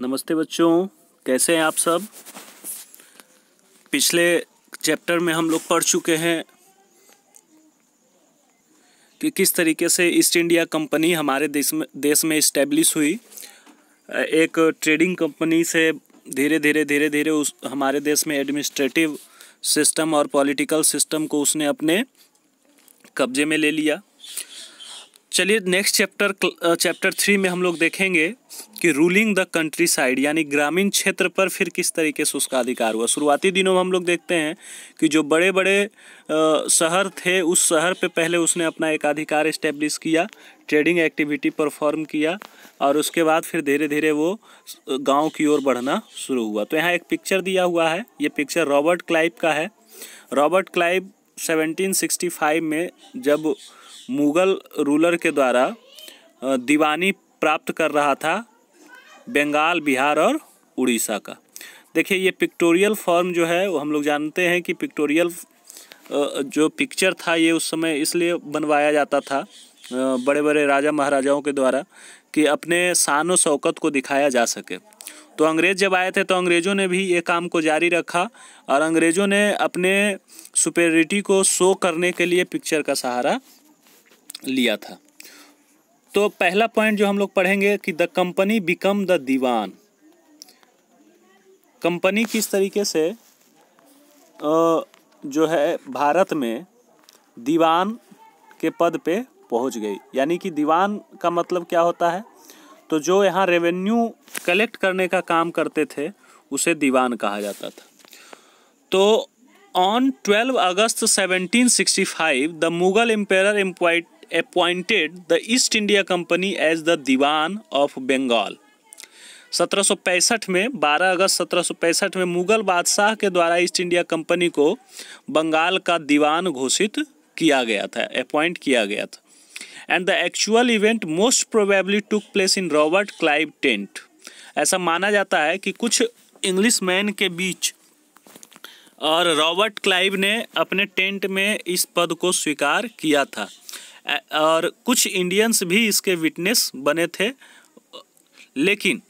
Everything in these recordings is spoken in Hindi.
नमस्ते बच्चों कैसे हैं आप सब पिछले चैप्टर में हम लोग पढ़ चुके हैं कि किस तरीके से ईस्ट इंडिया कंपनी हमारे देश में देश में इस्टेब्लिश हुई एक ट्रेडिंग कंपनी से धीरे धीरे धीरे धीरे उस हमारे देश में एडमिनिस्ट्रेटिव सिस्टम और पॉलिटिकल सिस्टम को उसने अपने कब्जे में ले लिया चलिए नेक्स्ट चैप्टर चैप्टर थ्री में हम लोग देखेंगे कि रूलिंग द कंट्री साइड यानी ग्रामीण क्षेत्र पर फिर किस तरीके से उसका अधिकार हुआ शुरुआती दिनों में हम लोग देखते हैं कि जो बड़े बड़े uh, शहर थे उस शहर पे पहले उसने अपना एक अधिकार इस्टेब्लिश किया ट्रेडिंग एक्टिविटी परफॉर्म किया और उसके बाद फिर धीरे धीरे वो uh, गाँव की ओर बढ़ना शुरू हुआ तो यहाँ एक पिक्चर दिया हुआ है ये पिक्चर रॉबर्ट क्लाइव का है रॉबर्ट क्लाइव सेवनटीन में जब मुग़ल रूलर के द्वारा दीवानी प्राप्त कर रहा था बंगाल बिहार और उड़ीसा का देखिए ये पिक्टोरियल फॉर्म जो है वो हम लोग जानते हैं कि पिक्टोरियल जो पिक्चर था ये उस समय इसलिए बनवाया जाता था बड़े बड़े राजा महाराजाओं के द्वारा कि अपने शान व शौकत को दिखाया जा सके तो अंग्रेज़ जब आए थे तो अंग्रेज़ों ने भी ये काम को जारी रखा और अंग्रेज़ों ने अपने सुपेरिटी को शो करने के लिए पिक्चर का सहारा लिया था तो पहला पॉइंट जो हम लोग पढ़ेंगे कि the company become the diwan company किस तरीके से जो है भारत में दीवान के पद पे पहुंच गई यानी कि दीवान का मतलब क्या होता है तो जो यहाँ रेवेन्यू कलेक्ट करने का काम करते थे उसे दीवान कहा जाता था तो on 12 August 1765 the Mughal empire appointed the East India company as the diwan of Bengal 1765 में 12 अगस्त 1765 में मुगल बादशाह के द्वारा ईस्ट इंडिया कंपनी को बंगाल का दीवान घोषित किया गया था अपॉइंट किया गया था and the actual event most probably took place in Robert Clive tent ऐसा माना जाता है कि कुछ इंग्लिश मैन के बीच और रॉबर्ट क्लाइव ने अपने टेंट में इस पद को स्वीकार किया था और कुछ इंडियंस भी इसके विटनेस बने थे लेकिन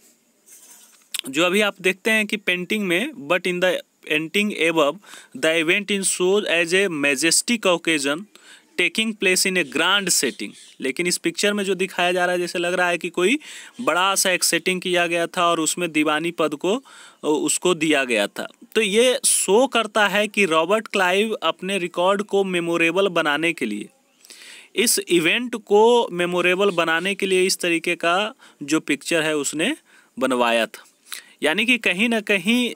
जो अभी आप देखते हैं कि पेंटिंग में but in the painting above the event in shows as a majestic occasion taking place in a grand setting लेकिन इस पिक्चर में जो दिखाया जा रहा है जैसे लग रहा है कि कोई बड़ा सा एक सेटिंग किया गया था और उसमें दीवानी पद को उसको दिया गया था तो ये शो करता है कि रॉबर्ट क्लाइव अपने रिकॉर्ड को मेमोरेबल बनाने के लिए इस इवेंट को मेमोरेबल बनाने के लिए इस तरीके का जो पिक्चर है उसने बनवाया था यानी कि कहीं ना कहीं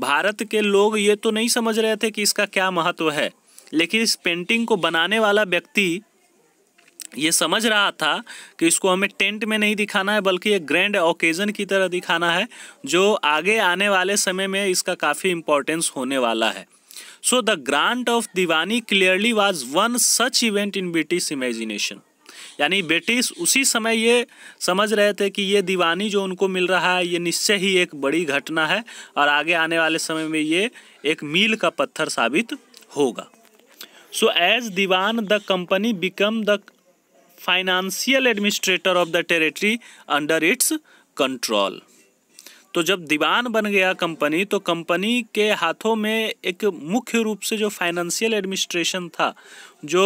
भारत के लोग ये तो नहीं समझ रहे थे कि इसका क्या महत्व है लेकिन इस पेंटिंग को बनाने वाला व्यक्ति ये समझ रहा था कि इसको हमें टेंट में नहीं दिखाना है बल्कि एक ग्रैंड ओकेज़न की तरह दिखाना है जो आगे आने वाले समय में इसका काफ़ी इम्पोर्टेंस होने वाला है so the grant of diwani clearly was one such event in British imagination यानी ब्रिटिश उसी समय ये समझ रहे थे कि ये दीवानी जो उनको मिल रहा है ये निश्चय ही एक बड़ी घटना है और आगे आने वाले समय में ये एक मील का पत्थर साबित होगा so as diwan the company become the financial administrator of the territory under its control तो जब दीवान बन गया कंपनी तो कंपनी के हाथों में एक मुख्य रूप से जो फाइनेंशियल एडमिनिस्ट्रेशन था जो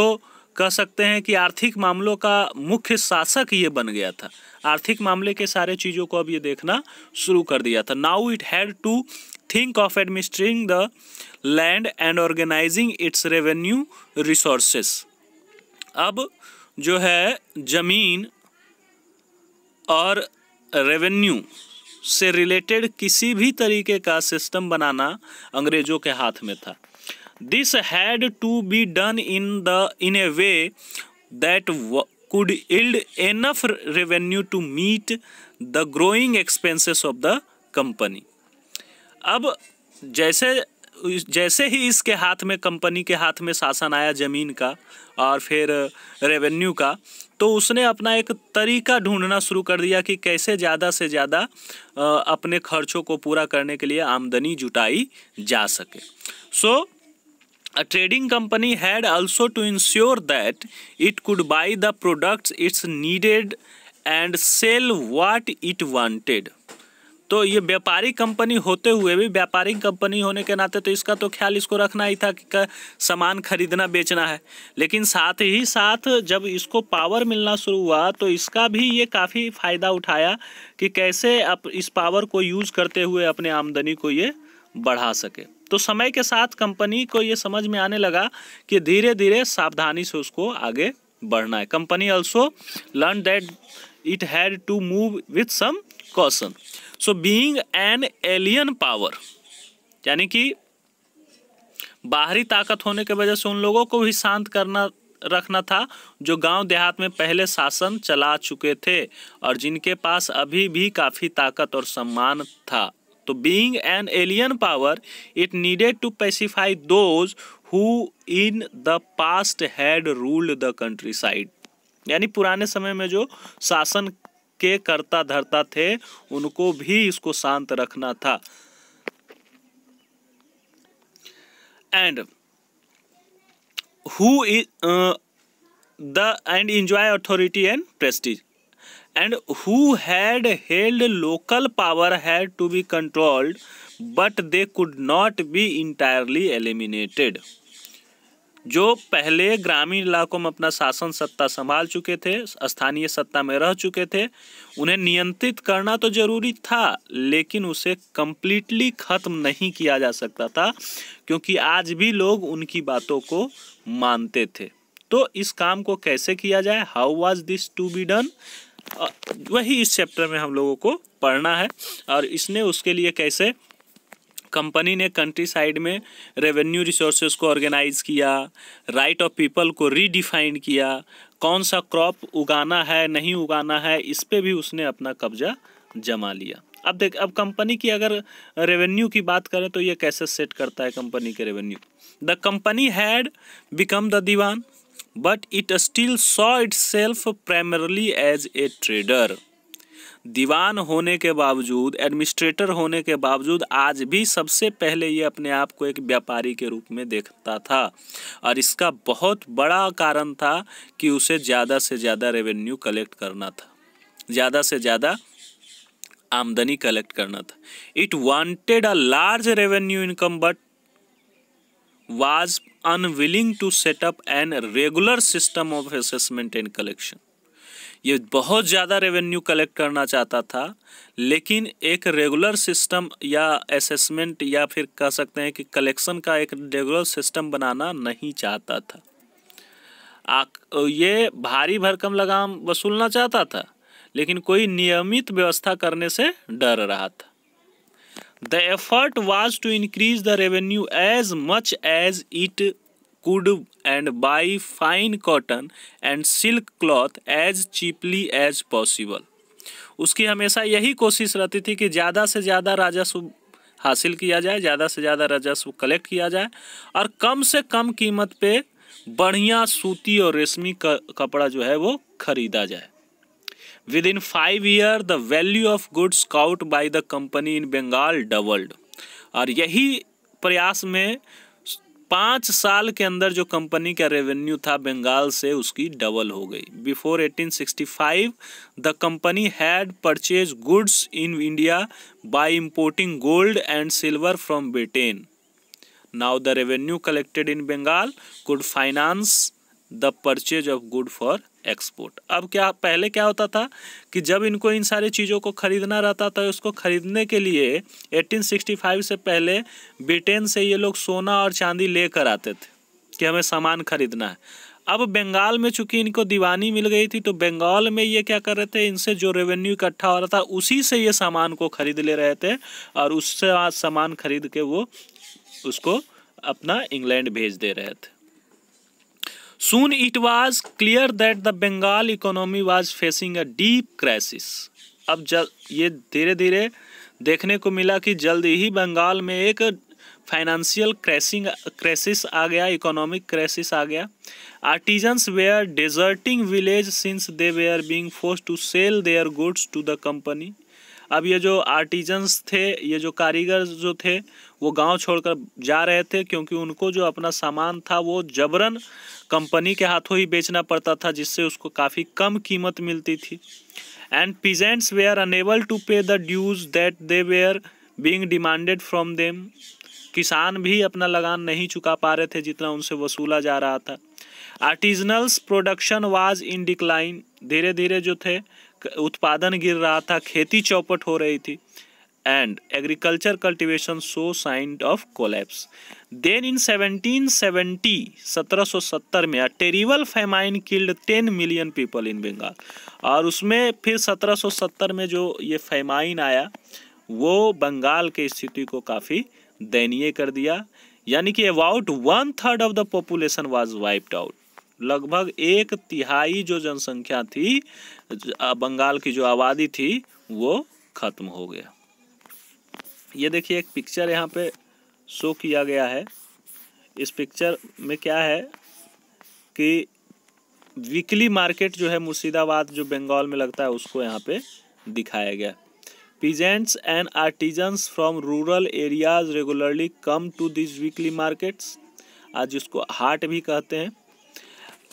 कह सकते हैं कि आर्थिक मामलों का मुख्य शासक ये बन गया था आर्थिक मामले के सारे चीज़ों को अब ये देखना शुरू कर दिया था now it had to think of administering the land and organising its revenue resources अब जो है जमीन और रेवेन्यू से रिलेटेड किसी भी तरीके का सिस्टम बनाना अंग्रेजों के हाथ में था this had to be done in the in a way that could yield enough revenue to meet the growing expenses of the company अब जैसे जैसे ही इसके हाथ में कंपनी के हाथ में शासन आया ज़मीन का और फिर रेवेन्यू का तो उसने अपना एक तरीका ढूंढना शुरू कर दिया कि कैसे ज़्यादा से ज़्यादा अपने खर्चों को पूरा करने के लिए आमदनी जुटाई जा सके so so, A trading company had also to ensure that it could buy the products and needed and sell what it wanted. तो ये व्यापारिक कंपनी होते हुए भी व्यापारिक कंपनी होने के नाते तो इसका तो ख्याल इसको रखना ही था कि सामान खरीदना बेचना है लेकिन साथ ही साथ जब इसको पावर मिलना शुरू हुआ तो इसका भी ये काफ़ी फ़ायदा उठाया कि कैसे आप इस पावर को यूज़ करते हुए अपने आमदनी को ये बढ़ा सके तो समय के साथ कंपनी को ये समझ में आने लगा कि धीरे धीरे सावधानी से उसको आगे बढ़ना है company also learn that it had to move with some caution so being an alien power यानी कि बाहरी ताकत होने के वजह से उन लोगों को भी शांत करना रखना था जो गांव देहात में पहले शासन चला चुके थे और जिनके पास अभी भी काफ़ी ताकत और सम्मान था तो being an alien power it needed to pacify those who in the past had ruled the countryside यानी पुराने समय में जो शासन के कर्ता धरता थे उनको भी इसको शांत रखना था and who the and enjoy authority and prestige and who had held local power had to be controlled but they could not be entirely eliminated जो पहले ग्रामीण इलाकों में अपना शासन सत्ता संभाल चुके थे स्थानीय सत्ता में रह चुके थे उन्हें नियंत्रित करना तो जरूरी था लेकिन उसे कम्प्लीटली ख़त्म नहीं किया जा सकता था क्योंकि आज भी लोग उनकी बातों को मानते थे तो इस काम को कैसे किया जाए how was this to be done वही इस चैप्टर में हम लोगों को पढ़ना है और इसने उसके लिए कैसे कंपनी ने कंट्री साइड में रेवेन्यू रिसोर्सेज को ऑर्गेनाइज किया राइट ऑफ पीपल को रीडिफाइन किया कौन सा क्रॉप उगाना है नहीं उगाना है इस पर भी उसने अपना कब्जा जमा लिया अब देख अब कंपनी की अगर रेवेन्यू की बात करें तो ये कैसे सेट करता है कंपनी के revenue the company had become the diwan but it still saw itself primarily as a trader दीवान होने के बावजूद एडमिनिस्ट्रेटर होने के बावजूद आज भी सबसे पहले ये अपने आप को एक व्यापारी के रूप में देखता था और इसका बहुत बड़ा कारण था कि उसे ज़्यादा से ज़्यादा रेवेन्यू कलेक्ट करना था ज़्यादा से ज़्यादा आमदनी कलेक्ट करना था it wanted a large revenue income but was unwilling to set up an regular system of assessment and collection ये बहुत ज़्यादा रेवेन्यू कलेक्ट करना चाहता था लेकिन एक रेगुलर सिस्टम या असेसमेंट या फिर कह सकते हैं कि कलेक्शन का एक रेगुलर सिस्टम बनाना नहीं चाहता था आ, ये भारी भरकम लगाम वसूलना चाहता था लेकिन कोई नियमित व्यवस्था करने से डर रहा था the effort was to increase the revenue as much as it could and buy fine cotton and silk cloth as cheaply as possible उसकी हमेशा यही कोशिश रहती थी कि ज़्यादा से ज़्यादा राजस्व हासिल किया जाए ज़्यादा से ज़्यादा राजस्व कलेक्ट किया जाए और कम से कम कीमत पे बढ़िया सूती और रेशमी कपड़ा जो है वो खरीदा जाए within five year the value of goods bought by the company in Bengal doubled और यही प्रयास में पाँच साल के अंदर जो कंपनी का रेवेन्यू था बंगाल से उसकी डबल हो गई before 1865 the company had purchase goods in India by importing gold and silver from Britain now the revenue collected in Bengal could finance the purchase of good for export अब क्या पहले क्या होता था कि जब इनको इन सारी चीज़ों को ख़रीदना रहता था उसको ख़रीदने के लिए 1865 से पहले ब्रिटेन से ये लोग सोना और चांदी लेकर आते थे कि हमें सामान खरीदना है अब बंगाल में चूंकि इनको दीवानी मिल गई थी तो बंगाल में ये क्या कर रहे थे इनसे जो रेवेन्यू इकट्ठा हो रहा था उसी से ये सामान को खरीद ले रहे थे और उससे सामान खरीद के वो उसको अपना इंग्लैंड भेज दे रहे थे Soon it was clear that the Bengal economy was facing a deep crisis. अब जल ये धीरे धीरे देखने को मिला कि जल्द ही बंगाल में एक फाइनेंशियल क्रैसिंग क्राइसिस आ गया इकोनॉमिक क्राइसिस आ गया artisans were deserting village since they were being force to sell their goods to the company अब ये जो आर्टिजन्स थे ये जो कारीगर जो थे वो गांव छोड़कर जा रहे थे क्योंकि उनको जो अपना सामान था वो जबरन कंपनी के हाथों ही बेचना पड़ता था जिससे उसको काफ़ी कम कीमत मिलती थी and peasants were unable to pay the dues that they were being demanded from them किसान भी अपना लगान नहीं चुका पा रहे थे जितना उनसे वसूला जा रहा था artisanal production was in decline धीरे धीरे जो थे उत्पादन गिर रहा था खेती चौपट हो रही थी and agriculture cultivation show sign of collapse then in 1770 1770 में terrible famine killed 10 million people in Bengal और उसमें फिर 1770 में जो ये फेमाइन आया वो बंगाल के स्थिति को काफ़ी दयनीय कर दिया यानी कि about one third of the population was wiped out लगभग एक तिहाई जो जनसंख्या थी बंगाल की जो आबादी थी वो खत्म हो गया ये देखिए एक पिक्चर यहाँ पे शो किया गया है इस पिक्चर में क्या है कि वीकली मार्केट जो है मुर्शिदाबाद जो बंगाल में लगता है उसको यहाँ पे दिखाया गया peasants and artisans from rural areas regularly come to this weekly markets आज जिसको हाट भी कहते हैं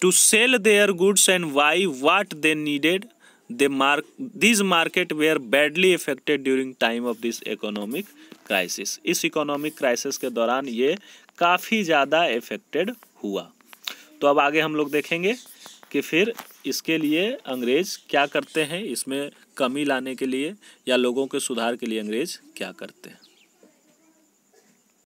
to sell their goods and buy what they needed they mark these market were badly affected during time of this economic crisis इस economic crisis के दौरान ये काफ़ी ज़्यादा affected हुआ तो अब आगे हम लोग देखेंगे कि फिर इसके लिए अंग्रेज़ क्या करते हैं इसमें कमी लाने के लिए या लोगों के सुधार के लिए अंग्रेज़ क्या करते हैं